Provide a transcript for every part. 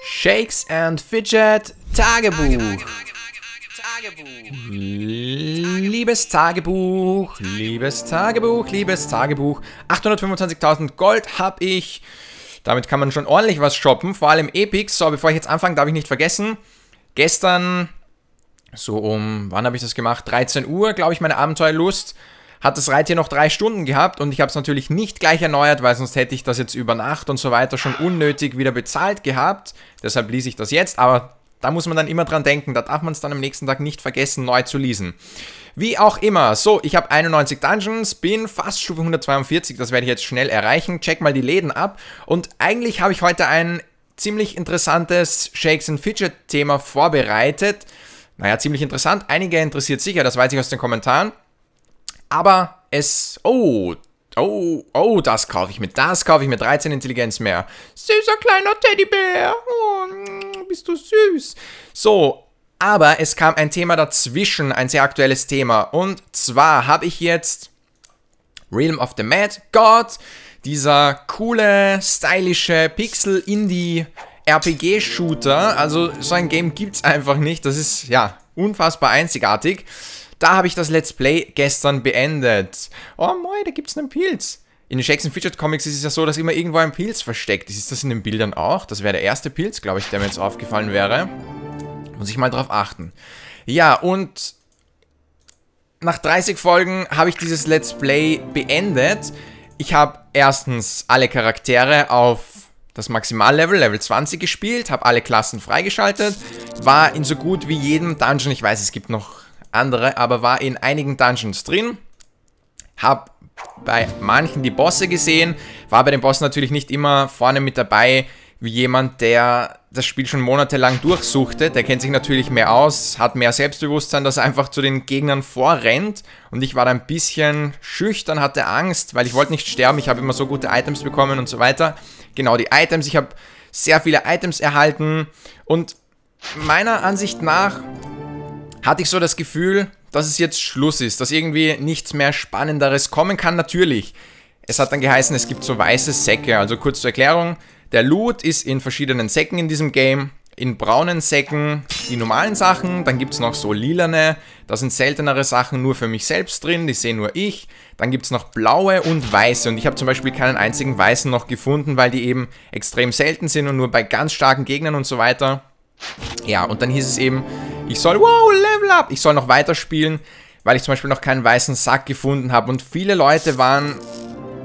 Shakes and Fidget Tagebuch. Liebes Tagebuch, liebes Tagebuch, liebes Tagebuch. 825.000 Gold habe ich. Damit kann man schon ordentlich was shoppen, vor allem Epics. So, bevor ich jetzt anfange, darf ich nicht vergessen, gestern, so um, wann habe ich das gemacht? 13 Uhr, glaube ich, meine Abenteuerlust hat das Reittier noch drei Stunden gehabt und ich habe es natürlich nicht gleich erneuert, weil sonst hätte ich das jetzt über Nacht und so weiter schon unnötig wieder bezahlt gehabt. Deshalb ließ ich das jetzt, aber da muss man dann immer dran denken, da darf man es dann am nächsten Tag nicht vergessen, neu zu lesen. Wie auch immer, so, ich habe 91 Dungeons, bin fast Stufe 142, das werde ich jetzt schnell erreichen, check mal die Läden ab und eigentlich habe ich heute ein ziemlich interessantes Shakes and Fidget Thema vorbereitet. Naja, ziemlich interessant, einige interessiert sicher, das weiß ich aus den Kommentaren. Aber es... Oh, oh, oh, das kaufe ich mir. Das kaufe ich mir. 13 Intelligenz mehr. Süßer kleiner Teddybär. Oh, mm, bist du süß. So, aber es kam ein Thema dazwischen, ein sehr aktuelles Thema. Und zwar habe ich jetzt Realm of the Mad God, dieser coole, stylische Pixel-Indie-RPG-Shooter. Also so ein Game gibt's einfach nicht. Das ist, ja, unfassbar einzigartig. Da habe ich das Let's Play gestern beendet. Oh moin, da gibt es einen Pilz. In den Shakespeare Featured Comics ist es ja so, dass immer irgendwo ein Pilz versteckt ist. Ist das in den Bildern auch? Das wäre der erste Pilz, glaube ich, der mir jetzt aufgefallen wäre. Muss ich mal drauf achten. Ja, und nach 30 Folgen habe ich dieses Let's Play beendet. Ich habe erstens alle Charaktere auf das Maximallevel, Level 20 gespielt, habe alle Klassen freigeschaltet, war in so gut wie jedem Dungeon, ich weiß, es gibt noch andere, aber war in einigen Dungeons drin. Hab bei manchen die Bosse gesehen, war bei den Bossen natürlich nicht immer vorne mit dabei, wie jemand, der das Spiel schon monatelang durchsuchte. Der kennt sich natürlich mehr aus, hat mehr Selbstbewusstsein, dass er einfach zu den Gegnern vorrennt. Und ich war da ein bisschen schüchtern, hatte Angst, weil ich wollte nicht sterben. Ich habe immer so gute Items bekommen und so weiter. Genau, die Items. Ich habe sehr viele Items erhalten. Und meiner Ansicht nach hatte ich so das Gefühl, dass es jetzt Schluss ist, dass irgendwie nichts mehr Spannenderes kommen kann, natürlich. Es hat dann geheißen, es gibt so weiße Säcke, also kurz zur Erklärung, der Loot ist in verschiedenen Säcken in diesem Game, in braunen Säcken die normalen Sachen, dann gibt es noch so lilane, da sind seltenere Sachen nur für mich selbst drin, die sehe nur ich. Dann gibt es noch blaue und weiße und ich habe zum Beispiel keinen einzigen weißen noch gefunden, weil die eben extrem selten sind und nur bei ganz starken Gegnern und so weiter ja, und dann hieß es eben, ich soll, wow, Level Up, ich soll noch weiterspielen, weil ich zum Beispiel noch keinen weißen Sack gefunden habe. Und viele Leute waren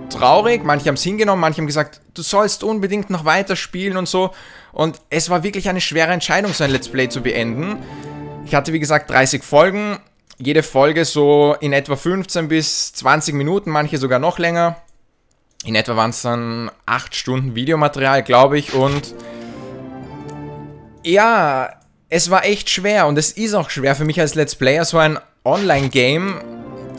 traurig, manche haben es hingenommen, manche haben gesagt, du sollst unbedingt noch weiterspielen und so. Und es war wirklich eine schwere Entscheidung, so ein Let's Play zu beenden. Ich hatte, wie gesagt, 30 Folgen, jede Folge so in etwa 15 bis 20 Minuten, manche sogar noch länger. In etwa waren es dann 8 Stunden Videomaterial, glaube ich, und ja, es war echt schwer und es ist auch schwer für mich als Let's Player so ein Online-Game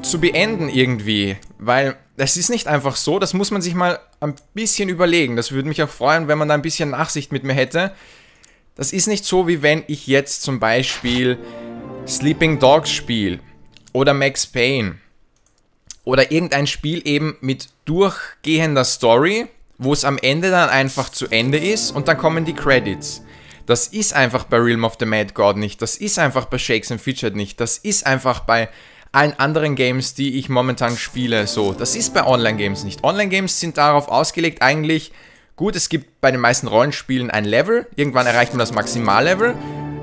zu beenden irgendwie, weil das ist nicht einfach so, das muss man sich mal ein bisschen überlegen. Das würde mich auch freuen, wenn man da ein bisschen Nachsicht mit mir hätte. Das ist nicht so, wie wenn ich jetzt zum Beispiel Sleeping Dogs spiele oder Max Payne oder irgendein Spiel eben mit durchgehender Story, wo es am Ende dann einfach zu Ende ist und dann kommen die Credits. Das ist einfach bei Realm of the Mad God nicht. Das ist einfach bei Shakes and Fidget nicht. Das ist einfach bei allen anderen Games, die ich momentan spiele, so. Das ist bei Online-Games nicht. Online-Games sind darauf ausgelegt, eigentlich, gut, es gibt bei den meisten Rollenspielen ein Level. Irgendwann erreicht man das Maximallevel.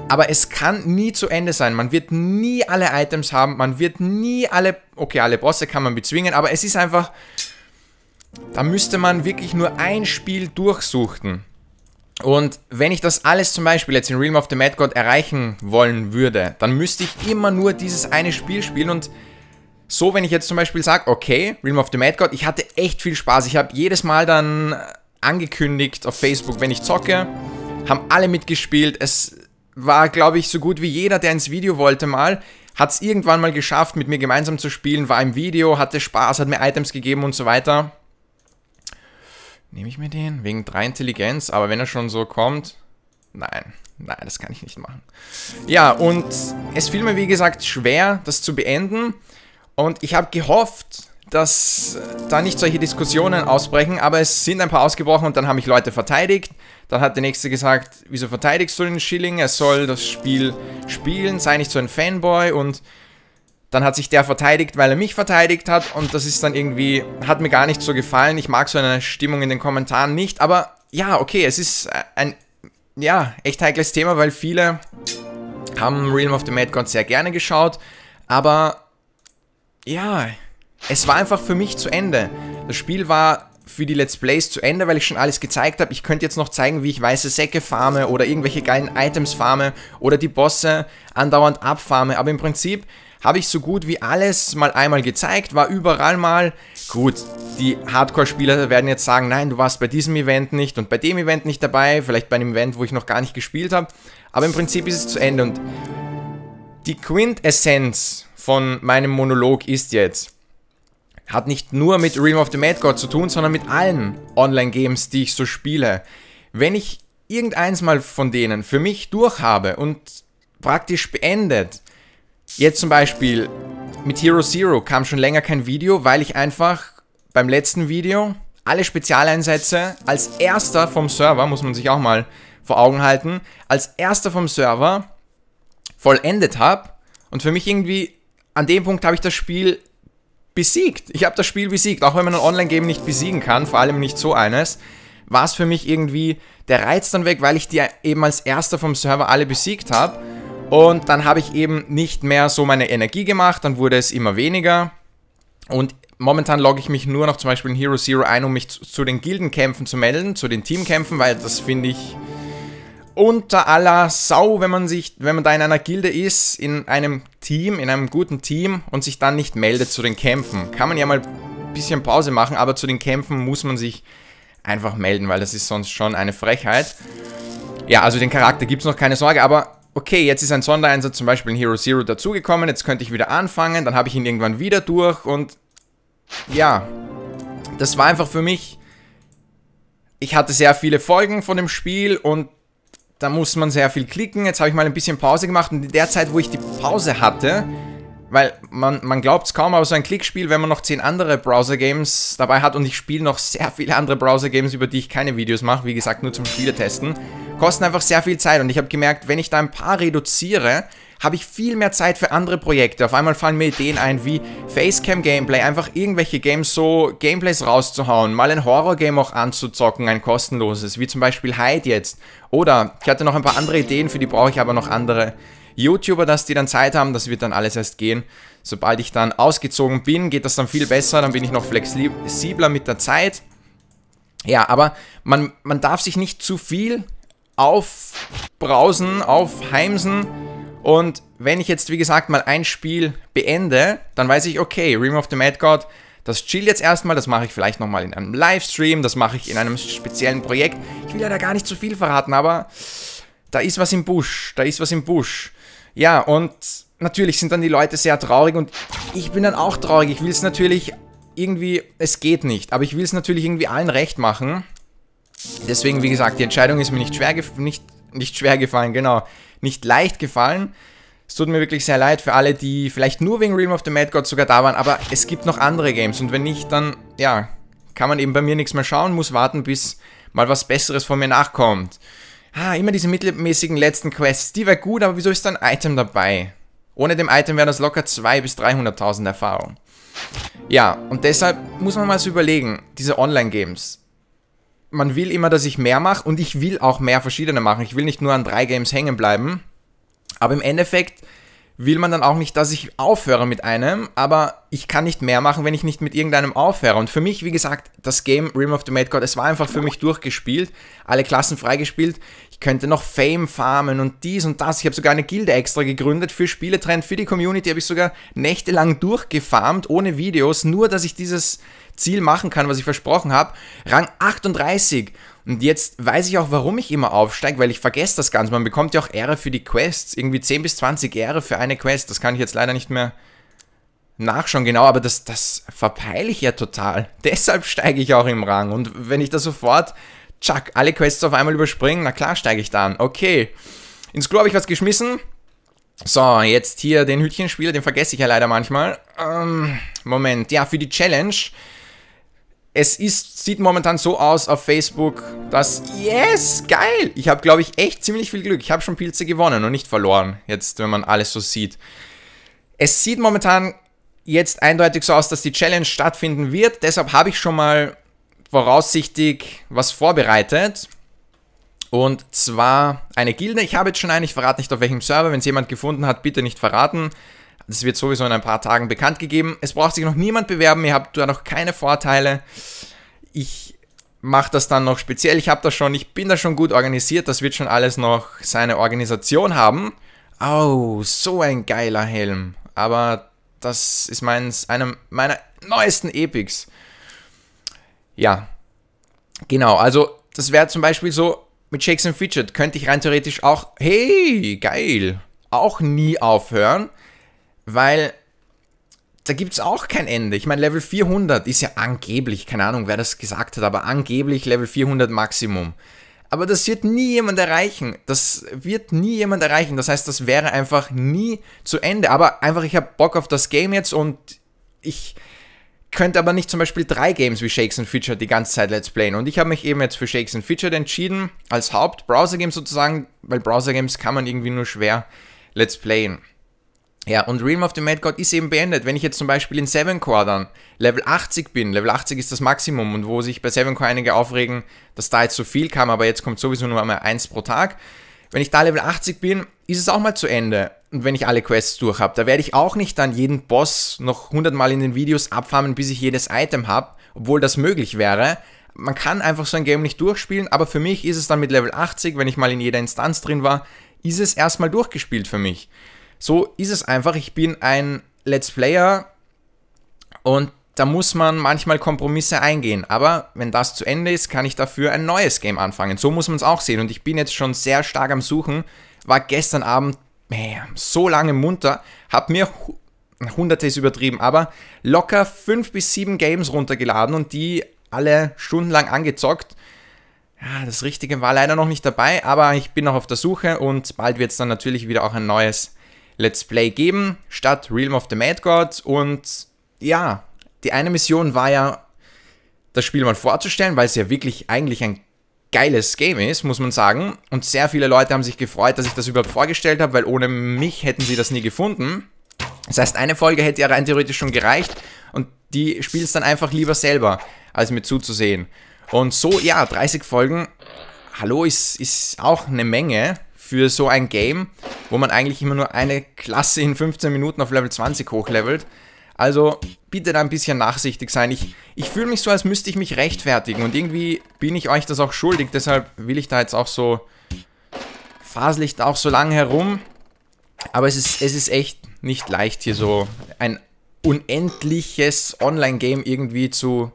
Aber es kann nie zu Ende sein. Man wird nie alle Items haben. Man wird nie alle, okay, alle Bosse kann man bezwingen. Aber es ist einfach, da müsste man wirklich nur ein Spiel durchsuchen. Und wenn ich das alles zum Beispiel jetzt in Realm of the Mad God erreichen wollen würde, dann müsste ich immer nur dieses eine Spiel spielen und so, wenn ich jetzt zum Beispiel sage, okay, Realm of the Mad God, ich hatte echt viel Spaß. Ich habe jedes Mal dann angekündigt auf Facebook, wenn ich zocke, haben alle mitgespielt. Es war, glaube ich, so gut wie jeder, der ins Video wollte mal, hat es irgendwann mal geschafft, mit mir gemeinsam zu spielen, war im Video, hatte Spaß, hat mir Items gegeben und so weiter. Nehme ich mir den? Wegen 3 Intelligenz, aber wenn er schon so kommt... Nein, nein, das kann ich nicht machen. Ja, und es fiel mir wie gesagt schwer, das zu beenden. Und ich habe gehofft, dass äh, da nicht solche Diskussionen ausbrechen, aber es sind ein paar ausgebrochen und dann haben mich Leute verteidigt. Dann hat der Nächste gesagt, wieso verteidigst du den Schilling? Er soll das Spiel spielen, sei nicht so ein Fanboy und dann hat sich der verteidigt, weil er mich verteidigt hat. Und das ist dann irgendwie, hat mir gar nicht so gefallen. Ich mag so eine Stimmung in den Kommentaren nicht. Aber ja, okay, es ist ein, ja, echt heikles Thema, weil viele haben Realm of the Mad God sehr gerne geschaut. Aber ja, es war einfach für mich zu Ende. Das Spiel war für die Let's Plays zu Ende, weil ich schon alles gezeigt habe. Ich könnte jetzt noch zeigen, wie ich weiße Säcke farme oder irgendwelche geilen Items farme oder die Bosse andauernd abfarme. Aber im Prinzip habe ich so gut wie alles mal einmal gezeigt, war überall mal. Gut, die Hardcore-Spieler werden jetzt sagen, nein, du warst bei diesem Event nicht und bei dem Event nicht dabei, vielleicht bei einem Event, wo ich noch gar nicht gespielt habe. Aber im Prinzip ist es zu Ende und die Quintessenz von meinem Monolog ist jetzt, hat nicht nur mit Realm of the Mad God zu tun, sondern mit allen Online-Games, die ich so spiele. Wenn ich irgendeins mal von denen für mich durchhabe und praktisch beendet, Jetzt zum Beispiel mit Hero Zero kam schon länger kein Video, weil ich einfach beim letzten Video alle Spezialeinsätze als erster vom Server, muss man sich auch mal vor Augen halten, als erster vom Server vollendet habe. Und für mich irgendwie, an dem Punkt habe ich das Spiel besiegt. Ich habe das Spiel besiegt, auch wenn man ein Online-Game nicht besiegen kann, vor allem nicht so eines, war es für mich irgendwie der Reiz dann weg, weil ich die eben als erster vom Server alle besiegt habe. Und dann habe ich eben nicht mehr so meine Energie gemacht, dann wurde es immer weniger. Und momentan logge ich mich nur noch zum Beispiel in Hero Zero ein, um mich zu, den Gildenkämpfen zu melden, zu den Teamkämpfen, weil das finde ich unter aller Sau, wenn man sich, wenn man da in einer Gilde ist, in einem Team, in einem guten Team und sich dann nicht meldet zu den Kämpfen. Kann man ja mal ein bisschen Pause machen, aber zu den Kämpfen muss man sich einfach melden, weil das ist sonst schon eine Frechheit. Ja, also den Charakter gibt es noch, keine Sorge, aber okay, jetzt ist ein Sondereinsatz zum Beispiel in Hero Zero dazugekommen, jetzt könnte ich wieder anfangen, dann habe ich ihn irgendwann wieder durch und ja, das war einfach für mich, ich hatte sehr viele Folgen von dem Spiel und da muss man sehr viel klicken, jetzt habe ich mal ein bisschen Pause gemacht und in der Zeit, wo ich die Pause hatte, weil man, man glaubt es kaum, aber so ein Klickspiel, wenn man noch 10 andere Browser-Games dabei hat und ich spiele noch sehr viele andere Browser-Games, über die ich keine Videos mache, wie gesagt, nur zum Spieletesten, kosten einfach sehr viel Zeit. Und ich habe gemerkt, wenn ich da ein paar reduziere, habe ich viel mehr Zeit für andere Projekte. Auf einmal fallen mir Ideen ein wie Facecam Gameplay, einfach irgendwelche Games so Gameplays rauszuhauen, mal ein Horror-Game auch anzuzocken, ein kostenloses, wie zum Beispiel Hide jetzt. Oder ich hatte noch ein paar andere Ideen, für die brauche ich aber noch andere YouTuber, dass die dann Zeit haben, das wird dann alles erst gehen. Sobald ich dann ausgezogen bin, geht das dann viel besser, dann bin ich noch flexibler mit der Zeit. Ja, aber man, man darf sich nicht zu viel aufbrausen, aufheimsen. Und wenn ich jetzt, wie gesagt, mal ein Spiel beende, dann weiß ich, okay, Realm of the Mad God, das chill jetzt erstmal, das mache ich vielleicht nochmal in einem Livestream, das mache ich in einem speziellen Projekt. Ich will ja da gar nicht zu viel verraten, aber da ist was im Busch, da ist was im Busch. Ja, und natürlich sind dann die Leute sehr traurig und ich bin dann auch traurig. Ich will es natürlich irgendwie, es geht nicht, aber ich will es natürlich irgendwie allen recht machen. Deswegen, wie gesagt, die Entscheidung ist mir nicht schwer, nicht, nicht schwer gefallen, genau, nicht leicht gefallen. Es tut mir wirklich sehr leid für alle, die vielleicht nur wegen Realm of the Mad God sogar da waren, aber es gibt noch andere Games und wenn nicht, dann, ja, kann man eben bei mir nichts mehr schauen, muss warten, bis mal was Besseres von mir nachkommt. Ah, immer diese mittelmäßigen letzten Quests, die wäre gut, aber wieso ist da ein Item dabei? Ohne dem Item wären das locker 200.000 bis 300.000 Erfahrung. Ja, und deshalb muss man mal so überlegen, diese Online-Games, man will immer, dass ich mehr mache und ich will auch mehr verschiedene machen. Ich will nicht nur an drei Games hängen bleiben. Aber im Endeffekt will man dann auch nicht, dass ich aufhöre mit einem, aber ich kann nicht mehr machen, wenn ich nicht mit irgendeinem aufhöre. Und für mich, wie gesagt, das Game Realm of the Mad God, es war einfach für mich durchgespielt, alle Klassen freigespielt. Ich könnte noch Fame farmen und dies und das. Ich habe sogar eine Gilde extra gegründet für Spieletrend, für die Community habe ich sogar nächtelang durchgefarmt, ohne Videos, nur dass ich dieses Ziel machen kann, was ich versprochen habe. Rang 38. Und jetzt weiß ich auch, warum ich immer aufsteige, weil ich vergesse das Ganze. Man bekommt ja auch Ehre für die Quests. Irgendwie 10 bis 20 Ehre für eine Quest. Das kann ich jetzt leider nicht mehr nachschauen genau, aber das, das verpeile ich ja total. Deshalb steige ich auch im Rang. Und wenn ich da sofort, tschack, alle Quests auf einmal überspringen, na klar steige ich dann. Okay. Ins Klo habe ich was geschmissen. So, jetzt hier den Hütchenspieler, den vergesse ich ja leider manchmal. Ähm, Moment, ja, für die Challenge es ist, sieht momentan so aus auf Facebook, dass, yes, geil. Ich habe, glaube ich, echt ziemlich viel Glück. Ich habe schon Pilze gewonnen und nicht verloren, jetzt, wenn man alles so sieht. Es sieht momentan jetzt eindeutig so aus, dass die Challenge stattfinden wird. Deshalb habe ich schon mal voraussichtig was vorbereitet. Und zwar eine Gilde. Ich habe jetzt schon eine, ich verrate nicht auf welchem Server. Wenn es jemand gefunden hat, bitte nicht verraten. Das wird sowieso in ein paar Tagen bekannt gegeben. Es braucht sich noch niemand bewerben, ihr habt da noch keine Vorteile. Ich mache das dann noch speziell. Ich habe das schon, ich bin da schon gut organisiert. Das wird schon alles noch seine Organisation haben. Oh, so ein geiler Helm. Aber das ist meins, einem meiner neuesten Epics. Ja, genau. Also das wäre zum Beispiel so mit Shakes and Fidget könnte ich rein theoretisch auch, hey, geil, auch nie aufhören weil da gibt es auch kein Ende. Ich meine, Level 400 ist ja angeblich, keine Ahnung, wer das gesagt hat, aber angeblich Level 400 Maximum. Aber das wird nie jemand erreichen. Das wird nie jemand erreichen. Das heißt, das wäre einfach nie zu Ende. Aber einfach, ich habe Bock auf das Game jetzt und ich könnte aber nicht zum Beispiel drei Games wie Shakes and Feature die ganze Zeit Let's Playen. Und ich habe mich eben jetzt für Shakes and Feature entschieden, als Haupt-Browser-Game sozusagen, weil Browser-Games kann man irgendwie nur schwer Let's Playen. Ja, und Realm of the Mad God ist eben beendet. Wenn ich jetzt zum Beispiel in 7 Core dann Level 80 bin, Level 80 ist das Maximum und wo sich bei 7 Core einige aufregen, dass da jetzt so viel kam, aber jetzt kommt sowieso nur einmal eins pro Tag. Wenn ich da Level 80 bin, ist es auch mal zu Ende. Und wenn ich alle Quests durch habe, da werde ich auch nicht dann jeden Boss noch 100 Mal in den Videos abfarmen, bis ich jedes Item habe, obwohl das möglich wäre. Man kann einfach so ein Game nicht durchspielen, aber für mich ist es dann mit Level 80, wenn ich mal in jeder Instanz drin war, ist es erstmal durchgespielt für mich so ist es einfach. Ich bin ein Let's Player und da muss man manchmal Kompromisse eingehen. Aber wenn das zu Ende ist, kann ich dafür ein neues Game anfangen. So muss man es auch sehen. Und ich bin jetzt schon sehr stark am Suchen. War gestern Abend man, so lange munter, hab mir hunderte ist übertrieben, aber locker fünf bis sieben Games runtergeladen und die alle stundenlang angezockt. Ja, das Richtige war leider noch nicht dabei, aber ich bin noch auf der Suche und bald wird es dann natürlich wieder auch ein neues Let's Play geben, statt Realm of the Mad God. Und ja, die eine Mission war ja, das Spiel mal vorzustellen, weil es ja wirklich eigentlich ein geiles Game ist, muss man sagen. Und sehr viele Leute haben sich gefreut, dass ich das überhaupt vorgestellt habe, weil ohne mich hätten sie das nie gefunden. Das heißt, eine Folge hätte ja rein theoretisch schon gereicht und die spielt es dann einfach lieber selber, als mir zuzusehen. Und so, ja, 30 Folgen, hallo, ist, ist auch eine Menge für so ein Game, wo man eigentlich immer nur eine Klasse in 15 Minuten auf Level 20 hochlevelt. Also bitte da ein bisschen nachsichtig sein. Ich, ich fühle mich so, als müsste ich mich rechtfertigen und irgendwie bin ich euch das auch schuldig. Deshalb will ich da jetzt auch so faselig da auch so lange herum. Aber es ist, es ist echt nicht leicht, hier so ein unendliches Online-Game irgendwie zu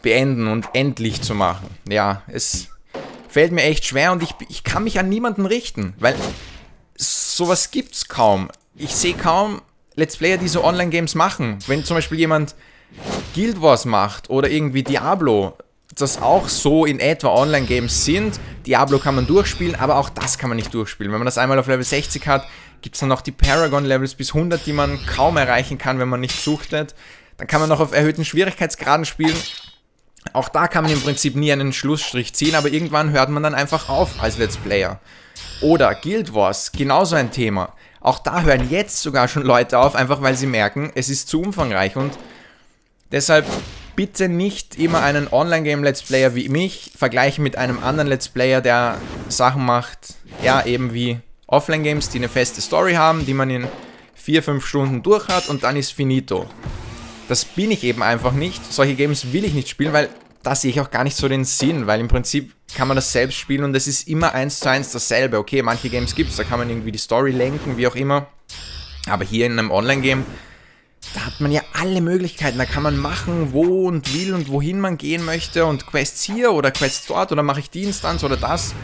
beenden und endlich zu machen. Ja, es fällt mir echt schwer und ich, ich kann mich an niemanden richten, weil sowas gibt's kaum. Ich sehe kaum Let's Player, die so Online-Games machen. Wenn zum Beispiel jemand Guild Wars macht oder irgendwie Diablo, das auch so in etwa Online-Games sind. Diablo kann man durchspielen, aber auch das kann man nicht durchspielen. Wenn man das einmal auf Level 60 hat, gibt es dann noch die Paragon-Levels bis 100, die man kaum erreichen kann, wenn man nicht suchtet. Dann kann man noch auf erhöhten Schwierigkeitsgraden spielen. Auch da kann man im Prinzip nie einen Schlussstrich ziehen, aber irgendwann hört man dann einfach auf als Let's Player. Oder Guild Wars, genauso ein Thema. Auch da hören jetzt sogar schon Leute auf, einfach weil sie merken, es ist zu umfangreich und deshalb bitte nicht immer einen Online-Game-Let's Player wie mich vergleichen mit einem anderen Let's Player, der Sachen macht, ja, eben wie Offline-Games, die eine feste Story haben, die man in 4-5 Stunden durch hat und dann ist finito. Das bin ich eben einfach nicht. Solche Games will ich nicht spielen, weil da sehe ich auch gar nicht so den Sinn, weil im Prinzip kann man das selbst spielen und es ist immer eins zu eins dasselbe. Okay, manche Games gibt es, da kann man irgendwie die Story lenken, wie auch immer. Aber hier in einem Online-Game, da hat man ja alle Möglichkeiten. Da kann man machen, wo und will und wohin man gehen möchte und Quests hier oder Quests dort oder mache ich die Instanz oder das.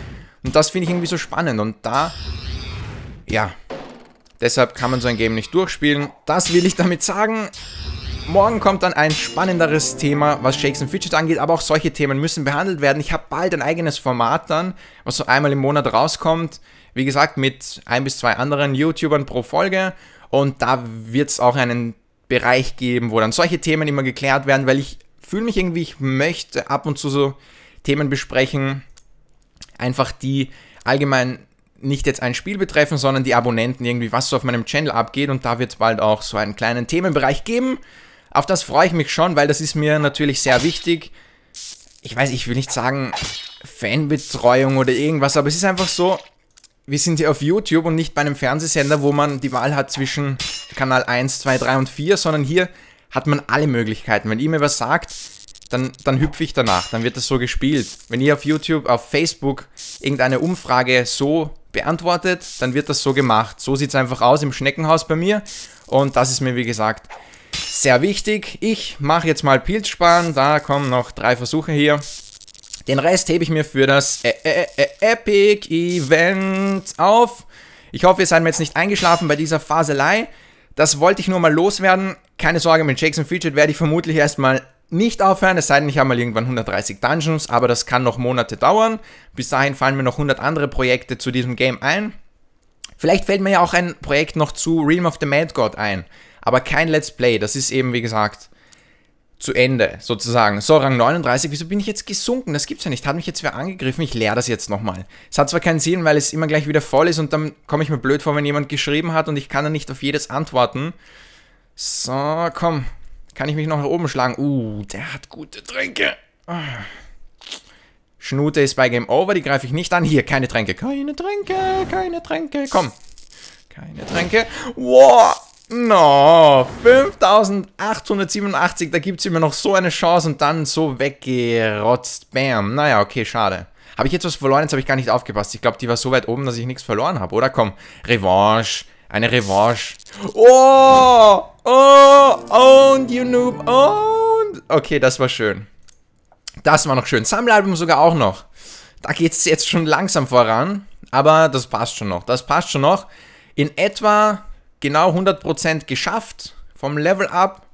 Und das finde ich irgendwie so spannend und da, ja, deshalb kann man so ein Game nicht durchspielen. Das will ich damit sagen. Morgen kommt dann ein spannenderes Thema, was Shakes and Fidget angeht, aber auch solche Themen müssen behandelt werden. Ich habe bald ein eigenes Format dann, was so einmal im Monat rauskommt. Wie gesagt, mit ein bis zwei anderen YouTubern pro Folge. Und da wird es auch einen Bereich geben, wo dann solche Themen immer geklärt werden, weil ich fühle mich irgendwie, ich möchte ab und zu so Themen besprechen, einfach die allgemein nicht jetzt ein Spiel betreffen, sondern die Abonnenten irgendwie, was so auf meinem Channel abgeht. Und da wird es bald auch so einen kleinen Themenbereich geben. Auf das freue ich mich schon, weil das ist mir natürlich sehr wichtig. Ich weiß, ich will nicht sagen Fanbetreuung oder irgendwas, aber es ist einfach so, wir sind hier auf YouTube und nicht bei einem Fernsehsender, wo man die Wahl hat zwischen Kanal 1, 2, 3 und 4, sondern hier hat man alle Möglichkeiten. Wenn ihr mir was sagt, dann, dann hüpfe ich danach, dann wird das so gespielt. Wenn ihr auf YouTube, auf Facebook irgendeine Umfrage so beantwortet, dann wird das so gemacht. So sieht es einfach aus im Schneckenhaus bei mir und das ist mir, wie gesagt, sehr wichtig. Ich mache jetzt mal Pilz sparen. da kommen noch drei Versuche hier. Den Rest hebe ich mir für das Ä Ä Ä Epic Event auf. Ich hoffe, ihr seid mir jetzt nicht eingeschlafen bei dieser Faselei. Das wollte ich nur mal loswerden. Keine Sorge, mit Jackson Featured werde ich vermutlich erstmal nicht aufhören, es sei denn, ich habe mal irgendwann 130 Dungeons, aber das kann noch Monate dauern. Bis dahin fallen mir noch 100 andere Projekte zu diesem Game ein. Vielleicht fällt mir ja auch ein Projekt noch zu Realm of the Mad God ein aber kein Let's Play. Das ist eben, wie gesagt, zu Ende sozusagen. So, Rang 39, wieso bin ich jetzt gesunken? Das gibt's ja nicht. Hat mich jetzt wer angegriffen? Ich leere das jetzt nochmal. Es hat zwar keinen Sinn, weil es immer gleich wieder voll ist und dann komme ich mir blöd vor, wenn jemand geschrieben hat und ich kann dann nicht auf jedes antworten. So, komm. Kann ich mich noch nach oben schlagen? Uh, der hat gute Tränke. Ah. Schnute ist bei Game Over, die greife ich nicht an. Hier, keine Tränke. Keine Tränke, keine Tränke. Komm. Keine Tränke. Wow. No, 5887, da gibt es immer noch so eine Chance und dann so weggerotzt. Bam. Naja, okay, schade. Habe ich jetzt was verloren? Jetzt habe ich gar nicht aufgepasst. Ich glaube, die war so weit oben, dass ich nichts verloren habe, oder? Komm, Revanche. Eine Revanche. Oh! Oh! Und, you noob. Und. Okay, das war schön. Das war noch schön. Sammelalbum sogar auch noch. Da geht es jetzt schon langsam voran. Aber das passt schon noch. Das passt schon noch. In etwa genau 100% geschafft vom Level Up.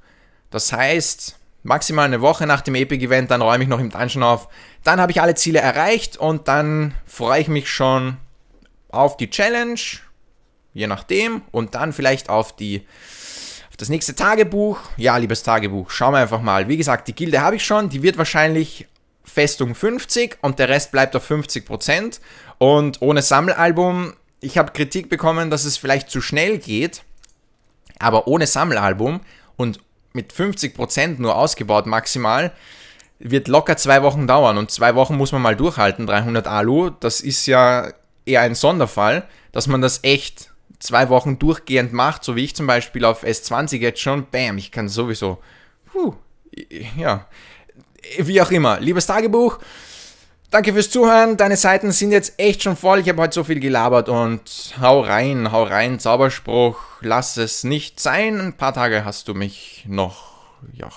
Das heißt, maximal eine Woche nach dem Epic Event, dann räume ich noch im Dungeon auf. Dann habe ich alle Ziele erreicht und dann freue ich mich schon auf die Challenge, je nachdem, und dann vielleicht auf die auf das nächste Tagebuch. Ja, liebes Tagebuch, schauen wir einfach mal. Wie gesagt, die Gilde habe ich schon, die wird wahrscheinlich Festung 50 und der Rest bleibt auf 50 Und ohne Sammelalbum ich habe Kritik bekommen, dass es vielleicht zu schnell geht, aber ohne Sammelalbum und mit 50% nur ausgebaut maximal, wird locker zwei Wochen dauern. Und zwei Wochen muss man mal durchhalten, 300 Alu. Das ist ja eher ein Sonderfall, dass man das echt zwei Wochen durchgehend macht, so wie ich zum Beispiel auf S20 jetzt schon. Bam, ich kann sowieso. Puh, ja. Wie auch immer. Liebes Tagebuch, Danke fürs Zuhören. Deine Seiten sind jetzt echt schon voll. Ich habe heute so viel gelabert und hau rein, hau rein, Zauberspruch. Lass es nicht sein. Ein paar Tage hast du mich noch. Ja.